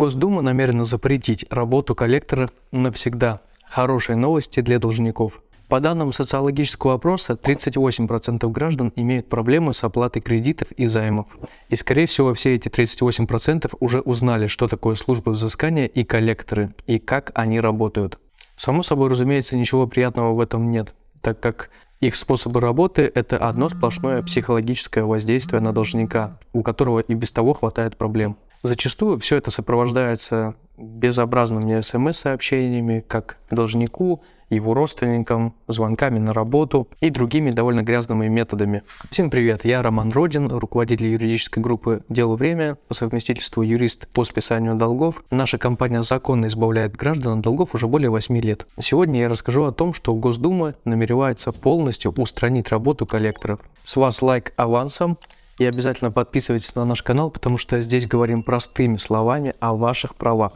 Госдума намерена запретить работу коллектора навсегда. Хорошие новости для должников. По данным социологического опроса, 38% граждан имеют проблемы с оплатой кредитов и займов. И скорее всего все эти 38% уже узнали, что такое служба взыскания и коллекторы, и как они работают. Само собой, разумеется, ничего приятного в этом нет, так как их способы работы – это одно сплошное психологическое воздействие на должника, у которого и без того хватает проблем. Зачастую все это сопровождается безобразными смс-сообщениями, как должнику, его родственникам, звонками на работу и другими довольно грязными методами. Всем привет, я Роман Родин, руководитель юридической группы «Дело время», по совместительству юрист по списанию долгов. Наша компания законно избавляет граждан от долгов уже более 8 лет. Сегодня я расскажу о том, что Госдума намеревается полностью устранить работу коллекторов. С вас лайк авансом, и обязательно подписывайтесь на наш канал, потому что здесь говорим простыми словами о ваших правах.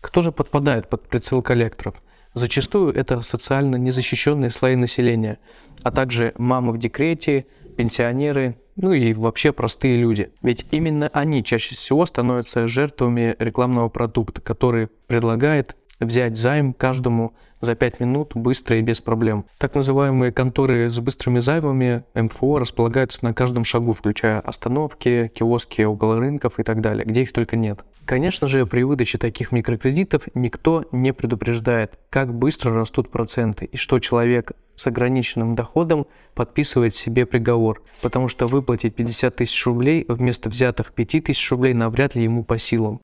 Кто же подпадает под прицел коллекторов? Зачастую это социально незащищенные слои населения, а также мамы в декрете, пенсионеры, ну и вообще простые люди. Ведь именно они чаще всего становятся жертвами рекламного продукта, который предлагает взять займ каждому за 5 минут быстро и без проблем. Так называемые конторы с быстрыми займами МФО располагаются на каждом шагу, включая остановки, киоски около рынков и так далее, где их только нет. Конечно же, при выдаче таких микрокредитов никто не предупреждает, как быстро растут проценты и что человек с ограниченным доходом подписывает себе приговор, потому что выплатить 50 тысяч рублей вместо взятых 5 тысяч рублей навряд ли ему по силам.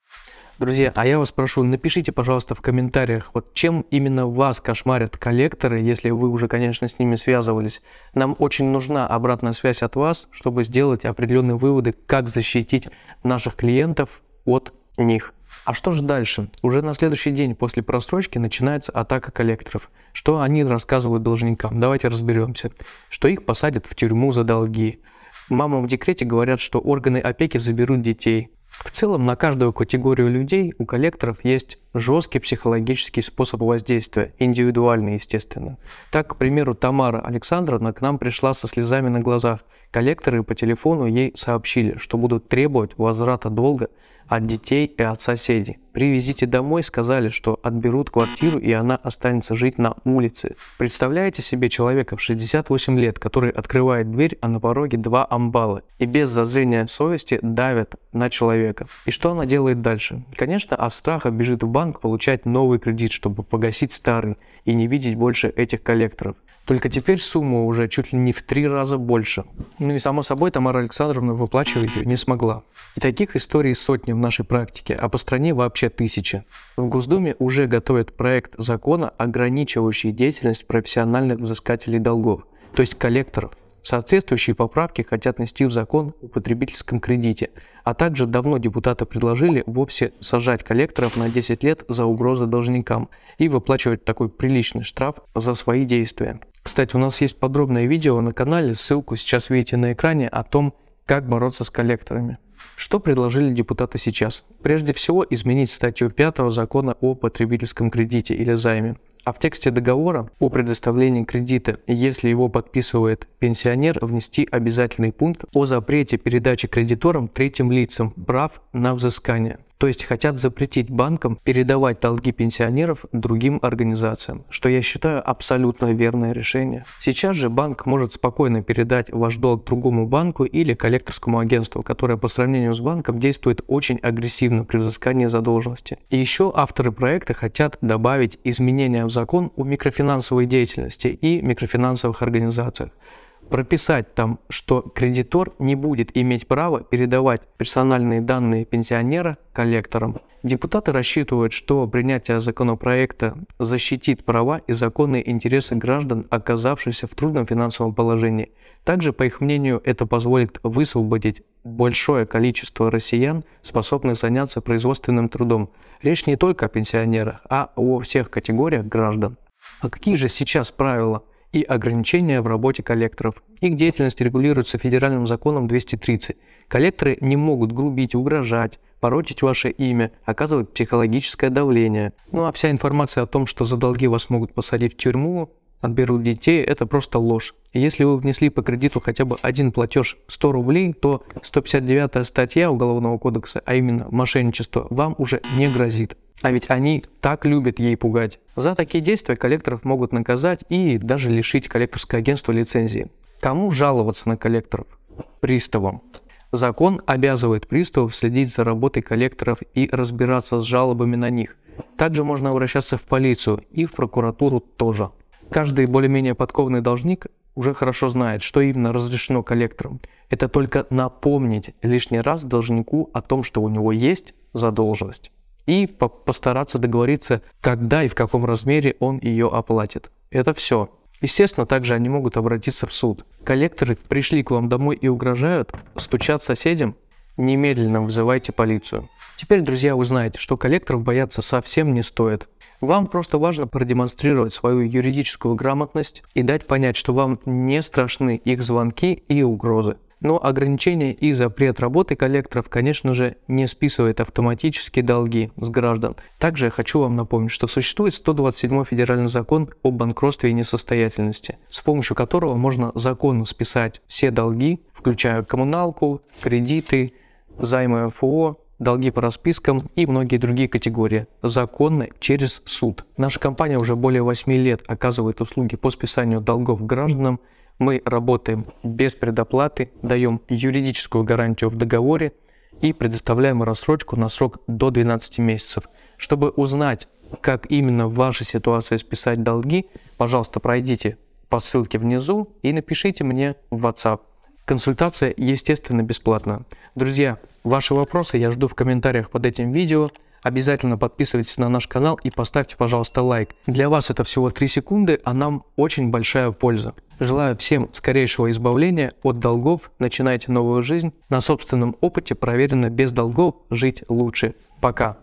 Друзья, а я вас прошу, напишите, пожалуйста, в комментариях, вот чем именно вас кошмарят коллекторы, если вы уже, конечно, с ними связывались. Нам очень нужна обратная связь от вас, чтобы сделать определенные выводы, как защитить наших клиентов от них. А что же дальше? Уже на следующий день после просрочки начинается атака коллекторов. Что они рассказывают должникам? Давайте разберемся. Что их посадят в тюрьму за долги. Мамам в декрете говорят, что органы опеки заберут детей. В целом на каждую категорию людей у коллекторов есть жесткий психологический способ воздействия, индивидуальный, естественно. Так, к примеру, Тамара Александровна к нам пришла со слезами на глазах. Коллекторы по телефону ей сообщили, что будут требовать возврата долга от детей и от соседей. При визите домой сказали, что отберут квартиру и она останется жить на улице. Представляете себе человека в 68 лет, который открывает дверь, а на пороге два амбала и без зазрения совести давят на человека. И что она делает дальше? Конечно, от страха бежит в бар банк получать новый кредит, чтобы погасить старый и не видеть больше этих коллекторов. Только теперь сумма уже чуть ли не в три раза больше. Ну и само собой Тамара Александровна выплачивать ее не смогла. И таких историй сотни в нашей практике, а по стране вообще тысячи. В Госдуме уже готовят проект закона, ограничивающий деятельность профессиональных взыскателей долгов, то есть коллекторов. Соответствующие поправки хотят нести в закон о потребительском кредите, а также давно депутаты предложили вовсе сажать коллекторов на 10 лет за угрозы должникам и выплачивать такой приличный штраф за свои действия. Кстати, у нас есть подробное видео на канале, ссылку сейчас видите на экране о том, как бороться с коллекторами. Что предложили депутаты сейчас? Прежде всего, изменить статью 5 закона о потребительском кредите или займе. А в тексте договора о предоставлении кредита, если его подписывает пенсионер, внести обязательный пункт о запрете передачи кредиторам третьим лицам прав на взыскание. То есть хотят запретить банкам передавать долги пенсионеров другим организациям, что я считаю абсолютно верное решение. Сейчас же банк может спокойно передать ваш долг другому банку или коллекторскому агентству, которое по сравнению с банком действует очень агрессивно при взыскании задолженности. И еще авторы проекта хотят добавить изменения в закон о микрофинансовой деятельности и микрофинансовых организациях прописать там, что кредитор не будет иметь права передавать персональные данные пенсионера коллекторам. Депутаты рассчитывают, что принятие законопроекта защитит права и законные интересы граждан, оказавшихся в трудном финансовом положении. Также, по их мнению, это позволит высвободить большое количество россиян, способных заняться производственным трудом. Речь не только о пенсионерах, а о всех категориях граждан. А какие же сейчас правила? и ограничения в работе коллекторов. Их деятельность регулируется федеральным законом 230. Коллекторы не могут грубить, угрожать, порочить ваше имя, оказывать психологическое давление. Ну а вся информация о том, что за долги вас могут посадить в тюрьму, отберут детей, это просто ложь. если вы внесли по кредиту хотя бы один платеж 100 рублей, то 159 статья Уголовного кодекса, а именно мошенничество, вам уже не грозит. А ведь они так любят ей пугать. За такие действия коллекторов могут наказать и даже лишить коллекторское агентство лицензии. Кому жаловаться на коллекторов? Приставам. Закон обязывает приставов следить за работой коллекторов и разбираться с жалобами на них. Также можно обращаться в полицию и в прокуратуру тоже. Каждый более-менее подкованный должник уже хорошо знает, что именно разрешено коллекторам. Это только напомнить лишний раз должнику о том, что у него есть задолженность и по постараться договориться, когда и в каком размере он ее оплатит. Это все. Естественно, также они могут обратиться в суд. Коллекторы пришли к вам домой и угрожают, стучат соседям, немедленно вызывайте полицию. Теперь, друзья, вы знаете, что коллекторов бояться совсем не стоит. Вам просто важно продемонстрировать свою юридическую грамотность и дать понять, что вам не страшны их звонки и угрозы. Но ограничение и запрет работы коллекторов, конечно же, не списывает автоматически долги с граждан. Также я хочу вам напомнить, что существует 127 федеральный закон о банкротстве и несостоятельности, с помощью которого можно законно списать все долги, включая коммуналку, кредиты, займы ФО, долги по распискам и многие другие категории, законно через суд. Наша компания уже более 8 лет оказывает услуги по списанию долгов гражданам мы работаем без предоплаты, даем юридическую гарантию в договоре и предоставляем рассрочку на срок до 12 месяцев. Чтобы узнать, как именно в вашей ситуации списать долги, пожалуйста, пройдите по ссылке внизу и напишите мне в WhatsApp. Консультация, естественно, бесплатна. Друзья, ваши вопросы я жду в комментариях под этим видео. Обязательно подписывайтесь на наш канал и поставьте, пожалуйста, лайк. Для вас это всего 3 секунды, а нам очень большая польза. Желаю всем скорейшего избавления от долгов, начинайте новую жизнь. На собственном опыте проверено без долгов жить лучше. Пока!